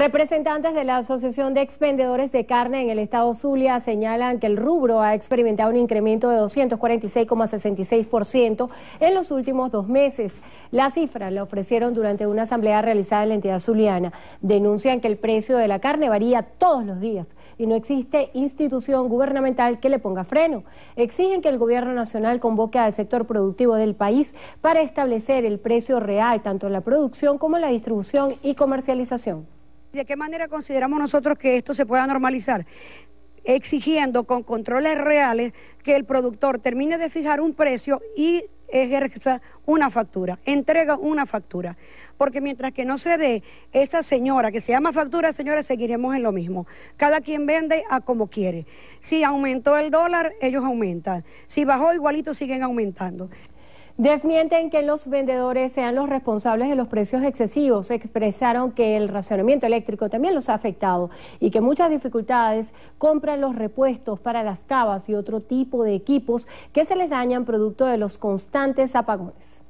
Representantes de la Asociación de Expendedores de Carne en el estado Zulia señalan que el rubro ha experimentado un incremento de 246,66% en los últimos dos meses. La cifra la ofrecieron durante una asamblea realizada en la entidad zuliana. Denuncian que el precio de la carne varía todos los días y no existe institución gubernamental que le ponga freno. Exigen que el gobierno nacional convoque al sector productivo del país para establecer el precio real tanto en la producción como en la distribución y comercialización. ¿De qué manera consideramos nosotros que esto se pueda normalizar? Exigiendo con controles reales que el productor termine de fijar un precio y ejerza una factura, entrega una factura. Porque mientras que no se dé esa señora que se llama factura, señora, seguiremos en lo mismo. Cada quien vende a como quiere. Si aumentó el dólar, ellos aumentan. Si bajó, igualito siguen aumentando. Desmienten que los vendedores sean los responsables de los precios excesivos. Expresaron que el racionamiento eléctrico también los ha afectado y que muchas dificultades compran los repuestos para las cavas y otro tipo de equipos que se les dañan producto de los constantes apagones.